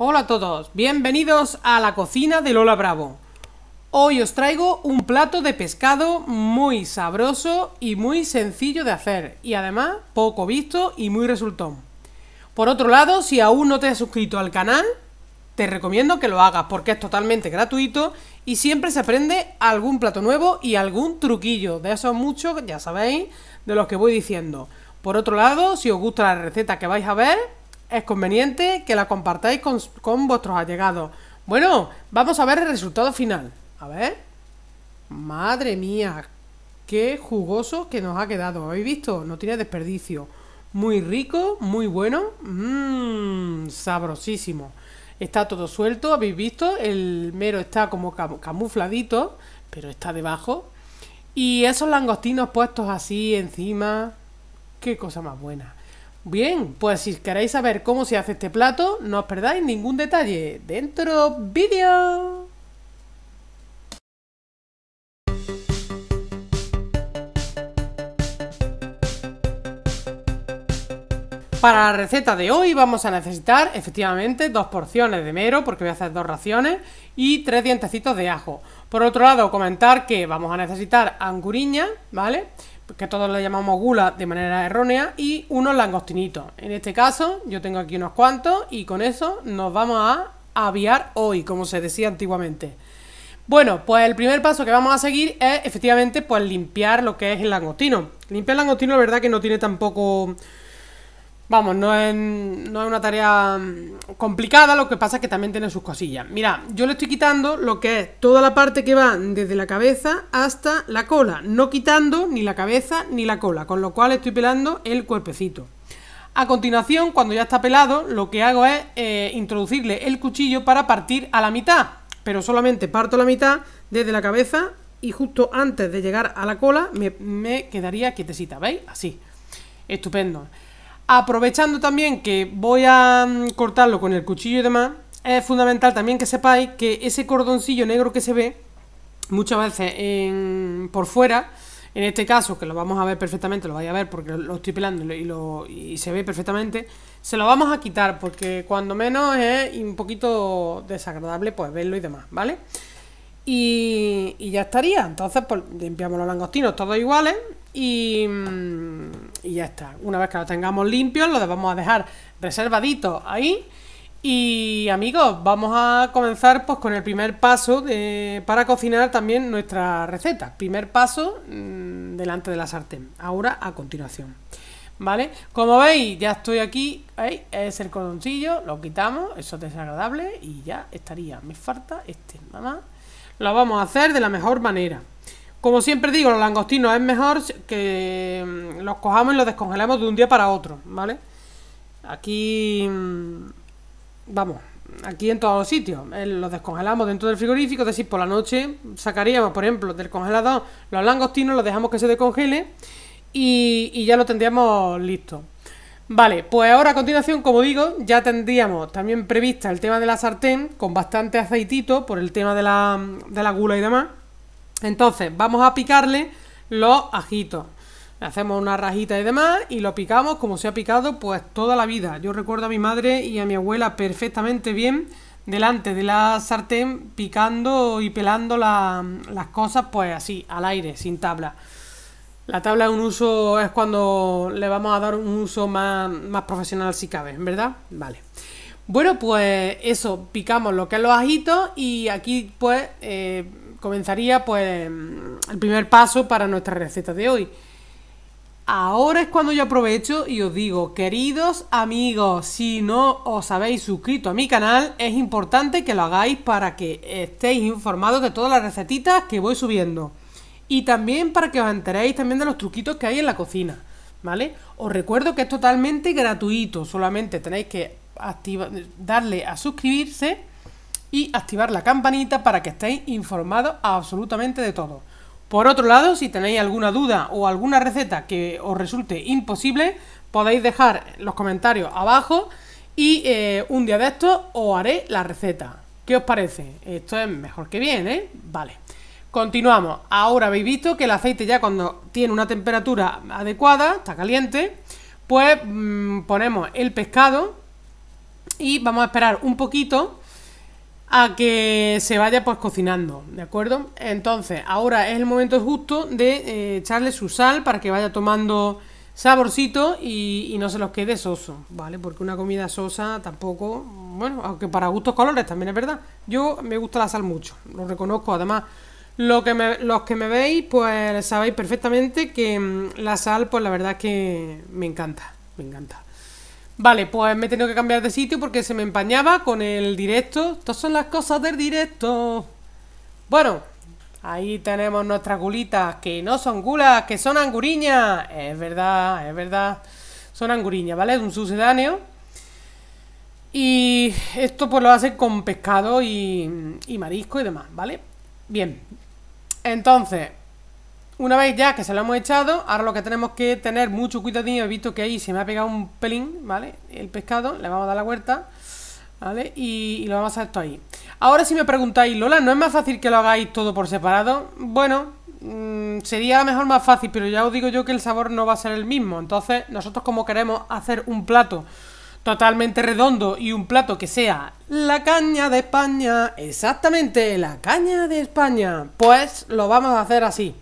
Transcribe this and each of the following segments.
Hola a todos, bienvenidos a la cocina de Lola Bravo. Hoy os traigo un plato de pescado muy sabroso y muy sencillo de hacer, y además poco visto y muy resultón. Por otro lado, si aún no te has suscrito al canal, te recomiendo que lo hagas porque es totalmente gratuito y siempre se aprende algún plato nuevo y algún truquillo, de esos muchos, ya sabéis, de los que voy diciendo. Por otro lado, si os gusta la receta que vais a ver, es conveniente que la compartáis con, vuestros allegados. Bueno, vamos a ver el resultado final. A ver. Madre mía, qué jugoso que nos ha quedado. ¿Habéis visto? No tiene desperdicio. Muy rico, muy bueno. Mmm, sabrosísimo. Está todo suelto, habéis visto. El mero está como camufladito, pero está debajo. Y esos langostinos puestos así encima. Qué cosa más buena. Bien, pues si queréis saber cómo se hace este plato, no os perdáis ningún detalle. ¡Dentro vídeo! Para la receta de hoy vamos a necesitar efectivamente dos porciones de mero, porque voy a hacer dos raciones, y tres dientecitos de ajo. Por otro lado, comentar que vamos a necesitar anguriña, ¿vale? que todos le llamamos gula de manera errónea, y unos langostinitos. En este caso, yo tengo aquí unos cuantos y con eso nos vamos a aviar hoy, como se decía antiguamente. Bueno, pues el primer paso que vamos a seguir es efectivamente pues limpiar lo que es el langostino. Limpiar el langostino, la verdad que no tiene tampoco Vamos, no es, una tarea mm, complicada, lo que pasa es que también tiene sus cosillas. Mira, yo le estoy quitando lo que es toda la parte que va desde la cabeza hasta la cola, no quitando ni la cabeza ni la cola, con lo cual estoy pelando el cuerpecito. A continuación, cuando ya está pelado, lo que hago es eh, introducirle el cuchillo para partir a la mitad, pero solamente parto la mitad desde la cabeza y justo antes de llegar a la cola me, me quedaría quietecita, ¿veis? Así. Estupendo. Aprovechando también que voy a mm, cortarlo con el cuchillo y demás, es fundamental también que sepáis que ese cordoncillo negro que se ve muchas veces por fuera, en este caso, que lo vamos a ver perfectamente, lo vais a ver porque lo estoy pelando y, lo, se ve perfectamente, se lo vamos a quitar porque cuando menos es un poquito desagradable pues verlo y demás, ¿vale? Y, ya estaría, entonces pues limpiamos los langostinos todos iguales y... Mm, y ya está. Una vez que lo tengamos limpio lo vamos a dejar reservadito ahí. Y amigos, vamos a comenzar pues con el primer paso para cocinar también nuestra receta. Primer paso mm, delante de la sartén. Ahora a continuación. ¿Vale? Como veis, ya estoy aquí. Ahí Es el cordoncillo, lo quitamos, eso es desagradable y ya estaría. Me falta este, nada más. Lo vamos a hacer de la mejor manera. Como siempre digo, los langostinos es mejor que mm, los cojamos y los descongelamos de un día para otro, ¿vale? Aquí... Mm, vamos, aquí en todos los sitios. Eh, los descongelamos dentro del frigorífico, es decir, por la noche sacaríamos, por ejemplo, del congelador los langostinos, los dejamos que se descongele y, ya lo tendríamos listo. Vale, pues ahora a continuación, como digo, ya tendríamos también prevista el tema de la sartén con bastante aceitito por el tema de la mm, gula y demás. Entonces, vamos a picarle los ajitos. Le hacemos una rajita y demás y lo picamos como se ha picado pues toda la vida. Yo recuerdo a mi madre y a mi abuela perfectamente bien delante de la sartén picando y pelando las cosas pues así, al aire, sin tabla. La tabla es un uso, es cuando le vamos a dar un uso más, profesional si cabe, ¿verdad? Vale. Bueno, pues eso, picamos lo que es los ajitos y aquí pues eh, comenzaría pues mm, el primer paso para nuestra receta de hoy. Ahora es cuando yo aprovecho y os digo, queridos amigos, si no os habéis suscrito a mi canal, es importante que lo hagáis para que estéis informados de todas las recetitas que voy subiendo. Y también para que os enteréis también de los truquitos que hay en la cocina, ¿vale? Os recuerdo que es totalmente gratuito, solamente tenéis que darle a suscribirse y activar la campanita para que estéis informados absolutamente de todo. Por otro lado, si tenéis alguna duda o alguna receta que os resulte imposible, podéis dejar los comentarios abajo y eh, un día de estos os haré la receta. ¿Qué os parece? Esto es mejor que bien, ¿eh? Vale. Continuamos. Ahora habéis visto que el aceite ya cuando tiene una temperatura adecuada, está caliente, pues mm, ponemos el pescado y vamos a esperar un poquito a que se vaya pues cocinando, ¿de acuerdo? Entonces, ahora es el momento justo de eh, echarle su sal para que vaya tomando saborcito y, no se los quede soso, ¿vale? Porque una comida sosa tampoco, bueno, aunque para gustos colores también es verdad. Yo me gusta la sal mucho, lo reconozco. Además, lo que me, los que me veis, pues sabéis perfectamente que mm, la sal, pues la verdad es que me encanta, me encanta. Vale, pues me he tenido que cambiar de sitio porque se me empañaba con el directo. Estas son las cosas del directo. Bueno, ahí tenemos nuestras gulitas, que no son gulas, que son anguriñas. Es verdad, es verdad. Son anguriñas, ¿vale? Es un sucedáneo. Y esto pues lo hacen con pescado y, y marisco y demás, ¿vale? Bien. Entonces, una vez ya que se lo hemos echado, ahora lo que tenemos que tener mucho cuidadito he visto que ahí se me ha pegado un pelín, ¿vale? El pescado, le vamos a dar la vuelta, ¿vale? Y, lo vamos a hacer esto ahí. Ahora si me preguntáis, Lola, ¿no es más fácil que lo hagáis todo por separado? Bueno, mm, sería mejor más fácil, pero ya os digo yo que el sabor no va a ser el mismo. Entonces, nosotros como queremos hacer un plato totalmente redondo y un plato que sea la caña de España, exactamente, la caña de España, pues lo vamos a hacer así.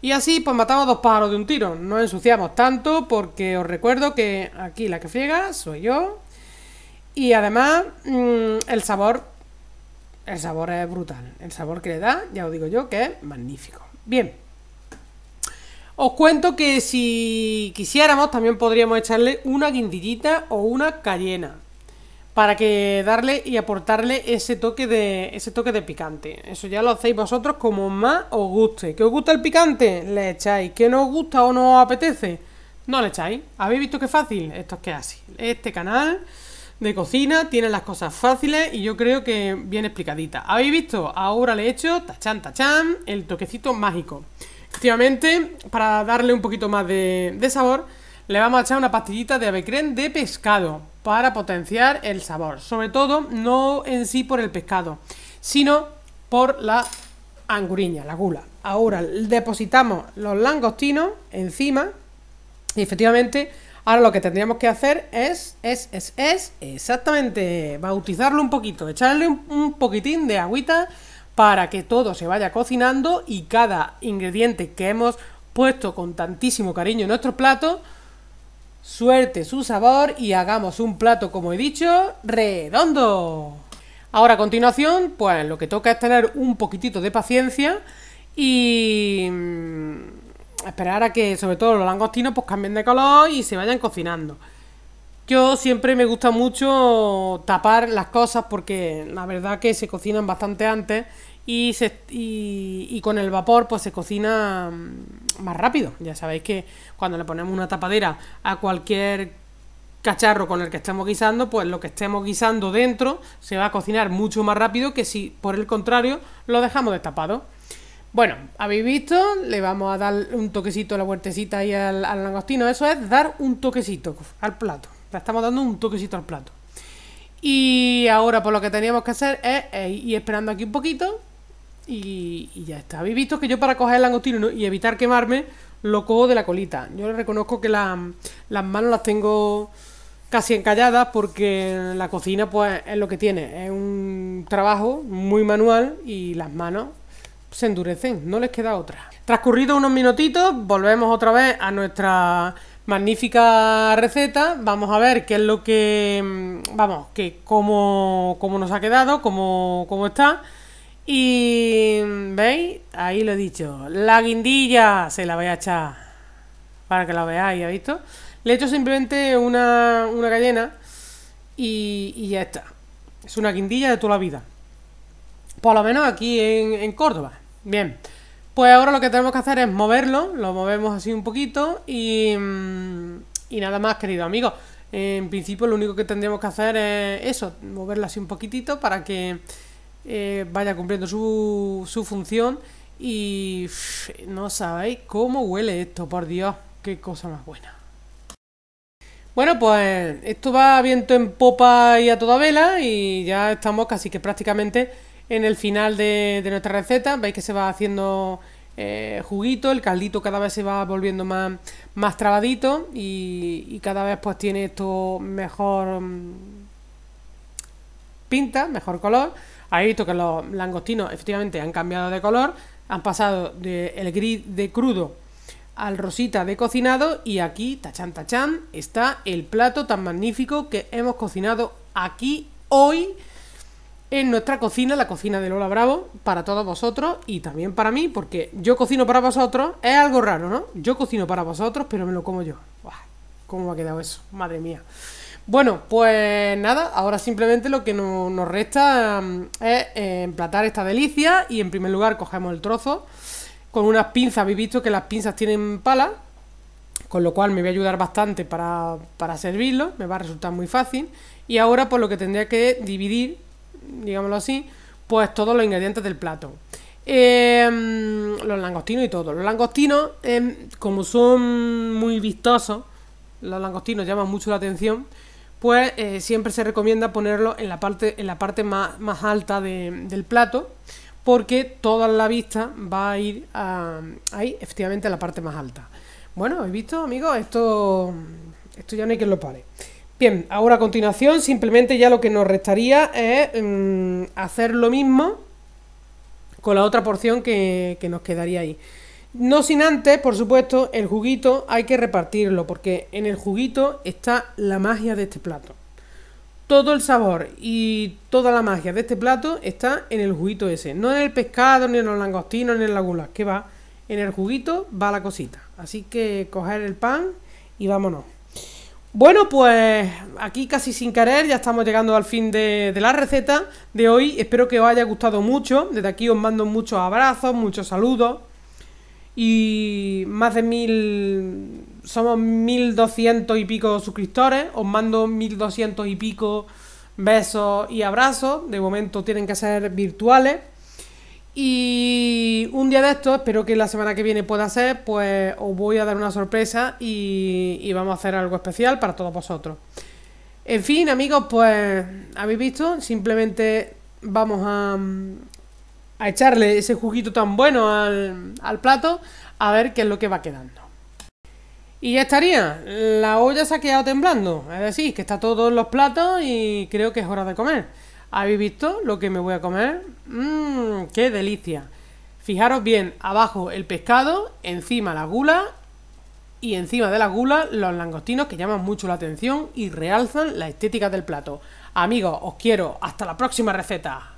Y así pues matamos dos pájaros de un tiro. No ensuciamos tanto porque os recuerdo que aquí la que friega soy yo. Y además mm, el sabor... El sabor es brutal. El sabor que le da, ya os digo yo, que es magnífico. Bien. Os cuento que si quisiéramos también podríamos echarle una guindillita o una cayena para que darle y aportarle ese toque de ese toque de picante. Eso ya lo hacéis vosotros como más os guste. ¿Que os gusta el picante? Le echáis. ¿Que no os gusta o no apetece? No le echáis. ¿Habéis visto qué fácil? Esto es que así. Este canal de cocina tiene las cosas fáciles y yo creo que bien explicadita. ¿Habéis visto? Ahora le he hecho tachán tachán el toquecito mágico. Efectivamente, para darle un poquito más de sabor, le vamos a echar una pastillita de avecren de pescado para potenciar el sabor. Sobre todo, no en sí por el pescado, sino por la anguriña, la gula. Ahora depositamos los langostinos encima y efectivamente ahora lo que tendríamos que hacer es, es, es, es, exactamente, bautizarlo un poquito, echarle un, un poquitín de agüita para que todo se vaya cocinando y cada ingrediente que hemos puesto con tantísimo cariño en nuestro plato Suerte su sabor y hagamos un plato, como he dicho, redondo. Ahora a continuación, pues lo que toca es tener un poquitito de paciencia y mm, esperar a que sobre todo los langostinos pues cambien de color y se vayan cocinando. Yo siempre me gusta mucho tapar las cosas porque la verdad que se cocinan bastante antes y, con el vapor pues se cocina mm, más rápido. Ya sabéis que cuando le ponemos una tapadera a cualquier cacharro con el que estemos guisando, pues lo que estemos guisando dentro se va a cocinar mucho más rápido que si por el contrario lo dejamos destapado. Bueno, habéis visto, le vamos a dar un toquecito, a la huertecita y al, langostino. Eso es dar un toquecito al plato. Le estamos dando un toquecito al plato. Y ahora, pues lo que teníamos que hacer es eh, ir esperando aquí un poquito y, ya está. Habéis visto que yo para coger el langostino y evitar quemarme, lo cojo de la colita. Yo reconozco que las manos las tengo casi encalladas porque la cocina pues es lo que tiene. Es un trabajo muy manual y las manos se endurecen, no les queda otra. Transcurridos unos minutitos, volvemos otra vez a nuestra magnífica receta. Vamos a ver qué es lo que. Mm, vamos, que cómo, cómo nos ha quedado, cómo, cómo está. Y veis, ahí lo he dicho. La guindilla se la voy a echar para que la veáis, ¿ha visto? Le he hecho simplemente una, gallena y, y, ya está. Es una guindilla de toda la vida. Por lo menos aquí en, Córdoba. Bien. Pues ahora lo que tenemos que hacer es moverlo. Lo movemos así un poquito y, mm, y nada más, querido amigos. En principio lo único que tendríamos que hacer es eso, moverlo así un poquitito para que eh, vaya cumpliendo su, función. Y no sabéis cómo huele esto, por Dios, qué cosa más buena. Bueno, pues esto va viento en popa y a toda vela y ya estamos casi que prácticamente en el final de, nuestra receta. Veis que se va haciendo eh, juguito, el caldito cada vez se va volviendo más, más trabadito y, y cada vez pues tiene esto mejor mm, pinta, mejor color. Ahí visto que los langostinos efectivamente han cambiado de color, han pasado del gris de crudo al rosita de cocinado y aquí, tachán tachán, está el plato tan magnífico que hemos cocinado aquí hoy en nuestra cocina, la cocina de Lola Bravo, para todos vosotros y también para mí, porque yo cocino para vosotros, es algo raro, ¿no? Yo cocino para vosotros, pero me lo como yo. ¿Cómo ha quedado eso? Madre mía. Bueno, pues nada, ahora simplemente lo que nos resta mm, es eh, emplatar esta delicia y en primer lugar cogemos el trozo con unas pinzas, habéis visto que las pinzas tienen pala, con lo cual me voy a ayudar bastante para, servirlo, me va a resultar muy fácil y ahora por pues, lo que tendría que dividir, digámoslo así, pues todos los ingredientes del plato. Em, los langostinos y todo. Los langostinos, em, como son muy vistosos, los langostinos llaman mucho la atención, pues eh, siempre se recomienda ponerlo en la parte, en la parte más, alta del plato, porque toda la vista va a ir ahí, efectivamente, a la parte más alta. Bueno, ¿habéis visto, amigos? Esto, ya no hay quien lo pare. Bien, ahora a continuación, simplemente ya lo que nos restaría es mm, hacer lo mismo con la otra porción que, que nos quedaría ahí. No sin antes, por supuesto, el juguito hay que repartirlo, porque en el juguito está la magia de este plato. Todo el sabor y toda la magia de este plato está en el juguito ese. No en el pescado, ni en los langostinos, ni en la gula, que va. En el juguito va la cosita. Así que coger el pan y vámonos. Bueno, pues aquí casi sin querer ya estamos llegando al fin de, de, la receta de hoy. Espero que os haya gustado mucho. Desde aquí os mando muchos abrazos, muchos saludos y más de mil... Somos 1200 y pico suscriptores, os mando 1200 y pico besos y abrazos, de momento tienen que ser virtuales. Y un día de esto, espero que la semana que viene pueda ser, pues os voy a dar una sorpresa y, vamos a hacer algo especial para todos vosotros. En fin, amigos, pues habéis visto, simplemente vamos a, a echarle ese juguito tan bueno al, plato, a ver qué es lo que va quedando. Y ya estaría, la olla se ha quedado temblando, es decir, que está todo en los platos y creo que es hora de comer. ¿Habéis visto lo que me voy a comer? ¡Mmm, qué delicia! Fijaros bien, abajo el pescado, encima la gula y encima de la gula los langostinos que llaman mucho la atención y realzan la estética del plato. Amigos, os quiero, hasta la próxima receta.